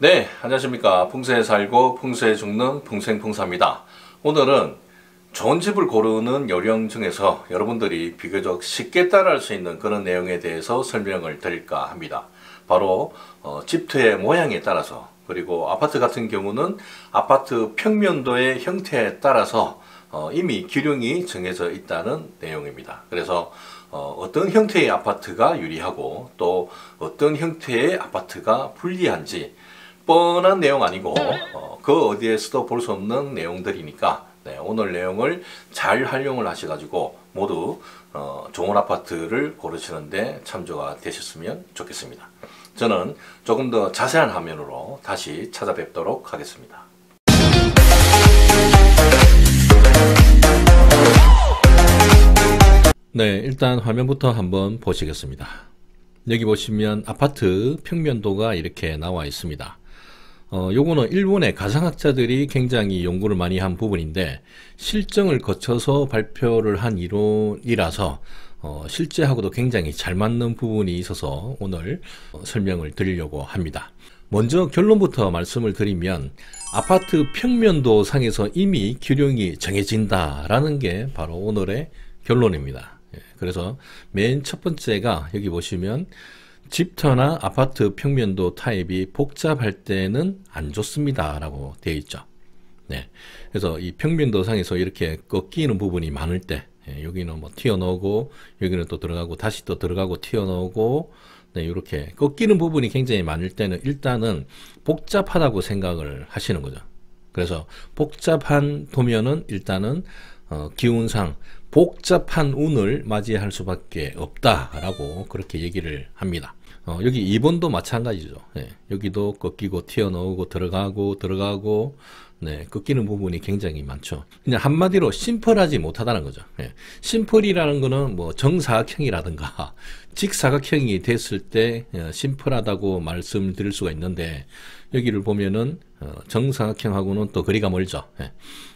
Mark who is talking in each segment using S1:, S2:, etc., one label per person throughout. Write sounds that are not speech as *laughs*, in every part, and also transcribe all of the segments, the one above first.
S1: 네 안녕하십니까 풍세에 살고 풍세에 죽는 풍생풍사입니다 오늘은 좋은 집을 고르는 요령 중에서 여러분들이 비교적 쉽게 따라할 수 있는 그런 내용에 대해서 설명을 드릴까 합니다 바로 어, 집트의 모양에 따라서 그리고 아파트 같은 경우는 아파트 평면도의 형태에 따라서 어, 이미 기룡이 정해져 있다는 내용입니다 그래서 어, 어떤 형태의 아파트가 유리하고 또 어떤 형태의 아파트가 불리한지 뻔한 내용 아니고 음. 어, 그 어디에서도 볼 수 없는 내용들이니까 네, 오늘 내용을 잘 활용을 하셔가지고 모두 어, 좋은 아파트를 고르시는데 참조가 되셨으면 좋겠습니다. 저는 조금 더 자세한 화면으로 다시 찾아뵙도록 하겠습니다. 네, 일단 화면부터 한번 보시겠습니다. 여기 보시면 아파트 평면도가 이렇게 나와 있습니다. 어, 요거는 일본의 가상학자들이 굉장히 연구를 많이 한 부분인데 실정을 거쳐서 발표를 한 이론이라서 어, 실제하고도 굉장히 잘 맞는 부분이 있어서 오늘 어, 설명을 드리려고 합니다. 먼저 결론부터 말씀을 드리면 아파트 평면도 상에서 이미 규령이 정해진다라는 게 바로 오늘의 결론입니다. 예, 그래서 맨 첫 번째가 여기 보시면 집터나 아파트 평면도 타입이 복잡할 때는 안 좋습니다. 라고 되어 있죠. 네. 그래서 이 평면도상에서 이렇게 꺾이는 부분이 많을 때, 예, 여기는 뭐 튀어나오고, 여기는 또 들어가고, 다시 또 들어가고, 튀어나오고, 네, 이렇게 꺾이는 부분이 굉장히 많을 때는 일단은 복잡하다고 생각을 하시는 거죠. 그래서 복잡한 도면은 일단은 어, 기운상 복잡한 운을 맞이할 수밖에 없다라고 그렇게 얘기를 합니다. 어, 여기 2번도 마찬가지죠. 네, 여기도 꺾이고 튀어나오고 들어가고 들어가고 네, 꺾이는 부분이 굉장히 많죠. 그냥 한마디로 심플하지 못하다는 거죠. 네, 심플이라는 거는 뭐 정사각형이라든가 *laughs* 직사각형이 됐을 때 어, 심플하다고 말씀드릴 수가 있는데 여기를 보면은 어, 정사각형하고는 또 거리가 멀죠. 네,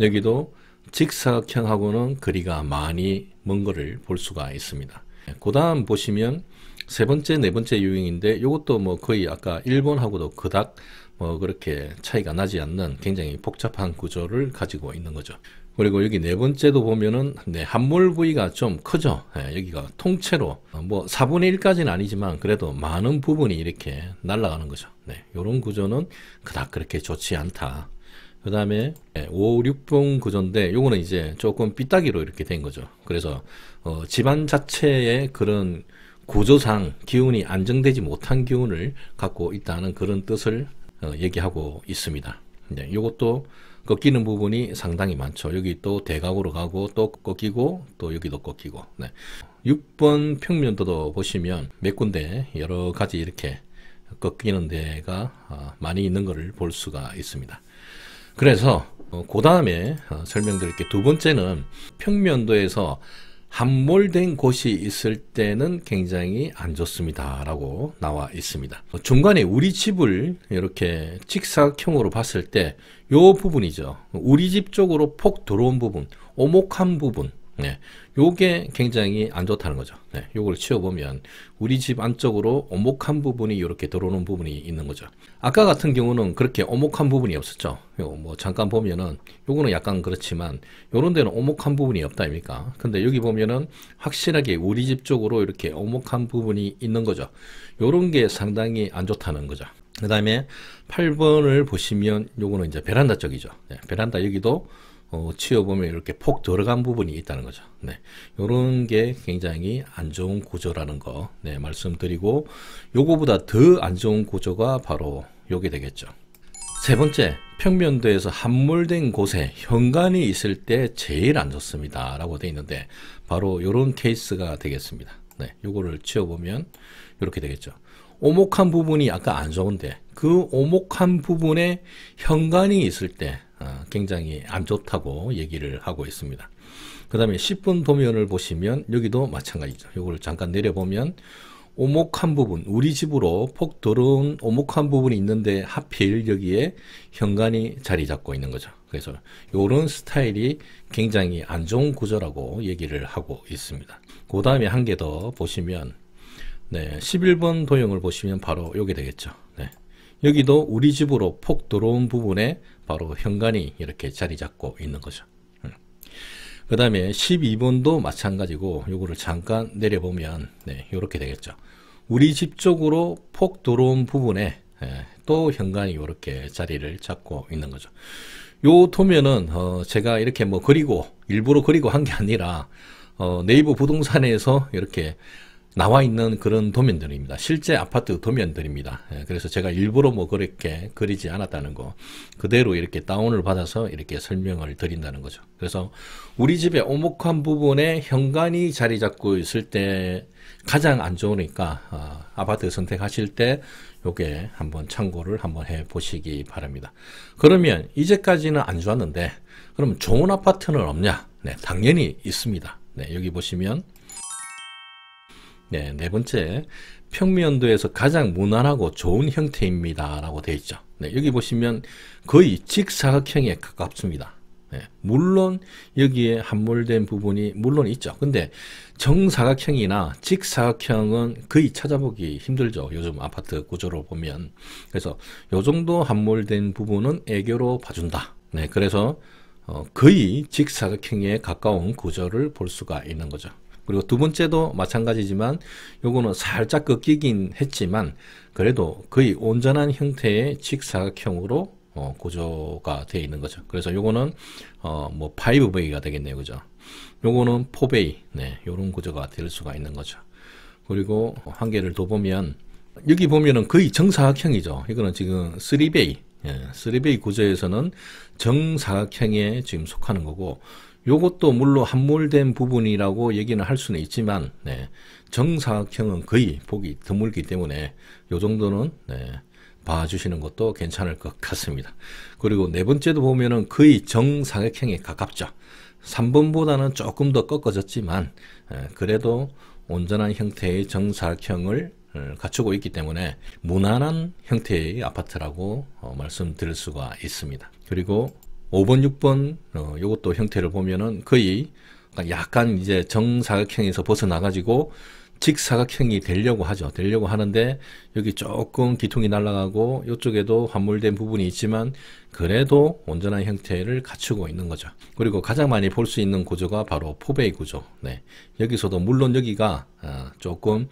S1: 여기도 직사각형하고는 거리가 많이 먼 거를 볼 수가 있습니다. 그 다음 보시면 세 번째, 네 번째 유형인데 이것도 뭐 거의 아까 일본하고도 그닥 뭐 그렇게 차이가 나지 않는 굉장히 복잡한 구조를 가지고 있는 거죠. 그리고 여기 네 번째도 보면은 네, 함몰 부위가 좀 크죠. 네, 여기가 통째로 뭐 4분의 1까지는 아니지만 그래도 많은 부분이 이렇게 날아가는 거죠. 네, 이런 구조는 그닥 그렇게 좋지 않다. 그 다음에 5, 예, 6번 구조인데 요거는 이제 조금 삐딱이로 이렇게 된 거죠. 그래서 어, 집안 자체의 그런 구조상 기운이 안정되지 못한 기운을 갖고 있다는 그런 뜻을 어, 얘기하고 있습니다. 네, 요것도 꺾이는 부분이 상당히 많죠. 여기 또 대각으로 가고 또 꺾이고 또 여기도 꺾이고 네. 6번 평면도도 보시면 몇 군데 여러 가지 이렇게 꺾이는 데가 어, 많이 있는 것을 볼 수가 있습니다. 그래서 어, 그 다음에 어, 설명드릴 게두 번째는 평면도에서 함몰된 곳이 있을 때는 굉장히 안 좋습니다 라고 나와 있습니다 뭐 중간에 우리 집을 이렇게 직사각형으로 봤을 때 요 부분이죠 우리 집 쪽으로 폭 들어온 부분 오목한 부분 네. 요게 굉장히 안 좋다는 거죠. 네, 요걸 치워보면 우리 집 안쪽으로 오목한 부분이 이렇게 들어오는 부분이 있는 거죠. 아까 같은 경우는 그렇게 오목한 부분이 없었죠. 요뭐 잠깐 보면은 요거는 약간 그렇지만 요런 데는 오목한 부분이 없다 아닙니까? 근데 여기 보면은 확실하게 우리 집 쪽으로 이렇게 오목한 부분이 있는 거죠. 요런 게 상당히 안 좋다는 거죠. 그 다음에 8번을 보시면 요거는 이제 베란다 쪽이죠. 네, 베란다 여기도 어, 치워보면 이렇게 폭 들어간 부분이 있다는 거죠. 네. 요런 게 굉장히 안 좋은 구조라는 거, 네, 말씀드리고, 요거보다 더 안 좋은 구조가 바로 여기 되겠죠. 세 번째, 평면도에서 함몰된 곳에 현관이 있을 때 제일 안 좋습니다. 라고 되어 있는데, 바로 이런 케이스가 되겠습니다. 네, 요거를 치워보면 이렇게 되겠죠. 오목한 부분이 아까 안 좋은데, 그 오목한 부분에 현관이 있을 때 어, 굉장히 안 좋다고 얘기를 하고 있습니다. 그 다음에 10분 도면을 보시면 여기도 마찬가지죠. 이걸 잠깐 내려보면 오목한 부분, 우리 집으로 폭 들어온 오목한 부분이 있는데 하필 여기에 현관이 자리 잡고 있는 거죠. 그래서 이런 스타일이 굉장히 안 좋은 구조라고 얘기를 하고 있습니다. 그 다음에 한 개 더 보시면 네, 11번 도형을 보시면 바로 여기 되겠죠. 여기도 우리 집으로 폭 들어온 부분에 바로 그 현관이 이렇게 자리 잡고 있는 거죠. 음. 그 다음에 12번도 마찬가지고 요거를 잠깐 내려보면 네, 이렇게 되겠죠. 우리 집 쪽으로 폭 들어온 부분에 예, 또 현관이 이렇게 자리를 잡고 있는 거죠. 요 도면은 어, 제가 이렇게 뭐 그리고 일부러 그리고 한 게 아니라 어, 네이버 부동산에서 이렇게 나와 있는 그런 도면들입니다. 실제 아파트 도면들입니다. 예, 그래서 제가 일부러 뭐 그렇게 그리지 않았다는 거 그대로 이렇게 다운을 받아서 이렇게 설명을 드린다는 거죠. 그래서 우리 집의 오목한 부분에 현관이 자리 잡고 있을 때 가장 안 좋으니까 어, 아파트 선택하실 때 요게 한번 참고를 한번 해 보시기 바랍니다. 그러면 이제까지는 안 좋았는데 그럼 좋은 아파트는 없냐? 네, 당연히 있습니다. 네, 여기 보시면 네, 네 번째, 평면도에서 가장 무난하고 좋은 형태입니다. 라고 되어 있죠. 네, 여기 보시면 거의 직사각형에 가깝습니다. 네, 물론 여기에 함몰된 부분이 물론 있죠. 근데 정사각형이나 직사각형은 거의 찾아보기 힘들죠. 요즘 아파트 구조로 보면. 그래서 요 정도 함몰된 부분은 애교로 봐준다. 네, 그래서 어, 거의 직사각형에 가까운 구조를 볼 수가 있는 거죠. 그리고 두 번째도 마찬가지지만 요거는 살짝 꺾이긴 했지만 그래도 거의 온전한 형태의 직사각형으로 어, 고조가 되어 있는 거죠. 그래서 요거는 어, 뭐 5V가 되겠네요. 그죠? 요거는 4V. 네. 요런 구조가 될 수가 있는 거죠. 그리고 한 개를 더 보면 여기 보면은 거의 정사각형이죠. 이거는 지금 3베이, 예, 3베이 구조에서는 정사각형에 지금 속하는 거고 요것도 물론 함몰된 부분이라고 얘기는 할 수는 있지만 네, 정사각형은 거의 보기 드물기 때문에 요 정도는 네, 봐주시는 것도 괜찮을 것 같습니다. 그리고 네 번째도 보면은 거의 정사각형에 가깝죠. 3번보다는 조금 더 꺾어졌지만 에, 그래도 온전한 형태의 정사각형을 어, 갖추고 있기 때문에 무난한 형태의 아파트라고 어, 말씀드릴 수가 있습니다. 그리고 5번, 6번 어, 이것도 형태를 보면은 거의 약간 이제 정사각형에서 벗어나가지고 직사각형이 되려고 하죠. 되려고 하는데 여기 조금 기둥이 날아가고 이쪽에도 환물된 부분이 있지만 그래도 온전한 형태를 갖추고 있는 거죠. 그리고 가장 많이 볼 수 있는 구조가 바로 포베이 구조. 네. 여기서도 물론 여기가 어, 조금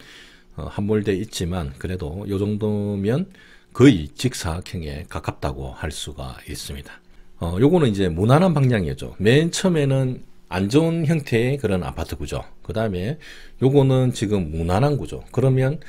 S1: 함몰돼 어, 있지만 그래도 이 정도면 거의 직사각형에 가깝다고 할 수가 있습니다. 어, 요거는 이제 무난한 방향이었죠. 맨 처음에는 안 좋은 형태의 그런 아파트 구조. 그 다음에 요거는 지금 무난한 구조. 그러면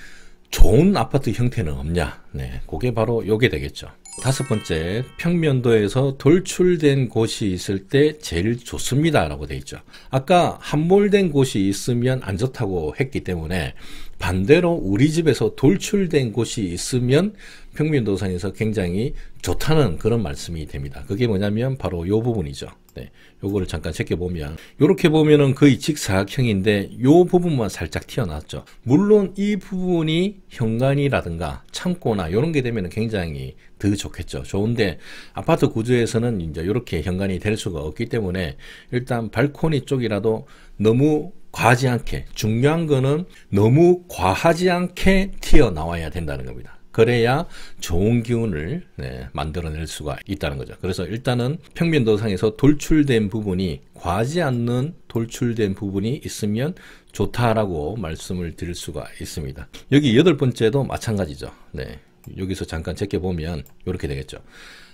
S1: 좋은 아파트 형태는 없냐? 네, 그게 바로 요게 되겠죠. 다섯 번째, 평면도에서 돌출된 곳이 있을 때 제일 좋습니다. 라고 되어 있죠. 아까 함몰된 곳이 있으면 안 좋다고 했기 때문에 반대로 우리 집에서 돌출된 곳이 있으면 평균도선에서 굉장히 좋다는 그런 말씀이 됩니다. 그게 뭐냐면 바로 요 부분이죠. 네, 요거를 잠깐 제껴보면 요렇게 보면은 거의 직사각형인데 요 부분만 살짝 튀어나왔죠. 물론 이 부분이 현관이라든가 창고나 요런 게 되면 굉장히 더 좋겠죠. 좋은데 아파트 구조에서는 이제 요렇게 현관이 될 수가 없기 때문에 일단 발코니 쪽이라도 너무 과하지 않게 중요한 거는 너무 과하지 않게 튀어나와야 된다는 겁니다. 그래야 좋은 기운을 네, 만들어낼 수가 있다는 거죠. 그래서 일단은 평면도상에서 돌출된 부분이 과하지 않는 돌출된 부분이 있으면 좋다라고 말씀을 드릴 수가 있습니다. 여기 여덟 번째도 마찬가지죠. 네, 여기서 잠깐 제껴보면 이렇게 되겠죠.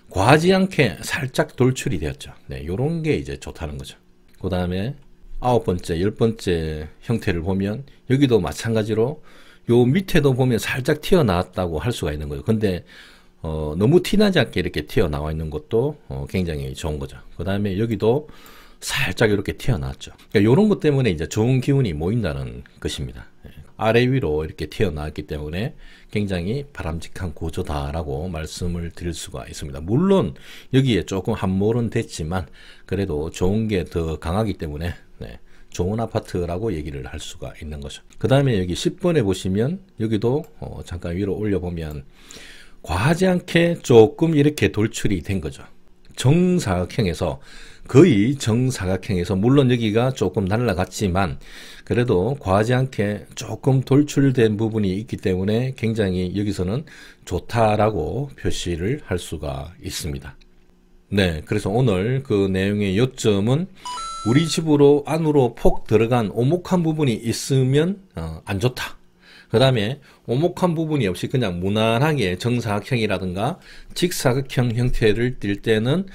S1: 과하지 않게 살짝 돌출이 되었죠. 네, 요런 게 이제 좋다는 거죠. 그 다음에 아홉 번째, 열 번째 형태를 보면 여기도 마찬가지로 요 밑에도 보면 살짝 튀어나왔다고 할 수가 있는 거예요. 근데 어, 너무 티나지 않게 이렇게 튀어나와 있는 것도 어, 굉장히 좋은 거죠. 그 다음에 여기도 살짝 이렇게 튀어나왔죠. 그러니까 이런 것 때문에 이제 좋은 기운이 모인다는 것입니다. 예. 아래 위로 이렇게 튀어나왔기 때문에 굉장히 바람직한 구조다라고 말씀을 드릴 수가 있습니다. 물론 여기에 조금 함몰은 됐지만 그래도 좋은 게 더 강하기 때문에 좋은 아파트라고 얘기를 할 수가 있는 거죠. 그 다음에 여기 10번에 보시면 여기도 어 잠깐 위로 올려보면 과하지 않게 조금 이렇게 돌출이 된 거죠. 정사각형에서 거의 정사각형에서 물론 여기가 조금 날라갔지만 그래도 과하지 않게 조금 돌출된 부분이 있기 때문에 굉장히 여기서는 좋다라고 표시를 할 수가 있습니다. 네, 그래서 오늘 그 내용의 요점은 우리 집으로 안으로 폭 들어간 오목한 부분이 있으면 어, 안 좋다. 그 다음에 오목한 부분이 없이 그냥 무난하게 정사각형이라든가 직사각형 형태를 띌 때는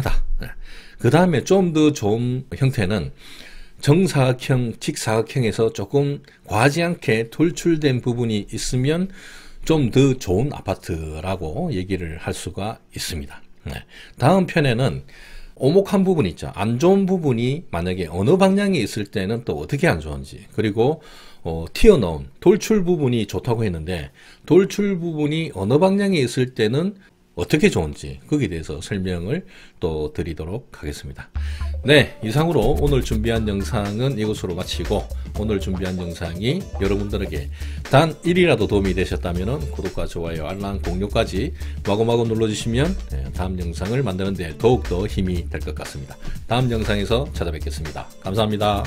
S1: 무난하다. 네. 그 다음에 좀 더 좋은 형태는 정사각형, 직사각형에서 조금 과하지 않게 돌출된 부분이 있으면 좀 더 좋은 아파트라고 얘기를 할 수가 있습니다. 네. 다음 편에는 오목한 부분 이 있죠. 안 좋은 부분이 만약에 어느 방향에 있을 때는 또 어떻게 안 좋은지 그리고 어, 튀어나온 돌출 부분이 좋다고 했는데 돌출 부분이 어느 방향에 있을 때는 어떻게 좋은지 거기에 대해서 설명을 또 드리도록 하겠습니다. 네, 이상으로 오늘 준비한 영상은 이것으로 마치고 오늘 준비한 영상이 여러분들에게 단 1이라도 도움이 되셨다면 구독과 좋아요, 알람, 공유까지 마구마구 눌러주시면 네, 다음 영상을 만드는데 더욱더 힘이 될 것 같습니다. 다음 영상에서 찾아뵙겠습니다. 감사합니다.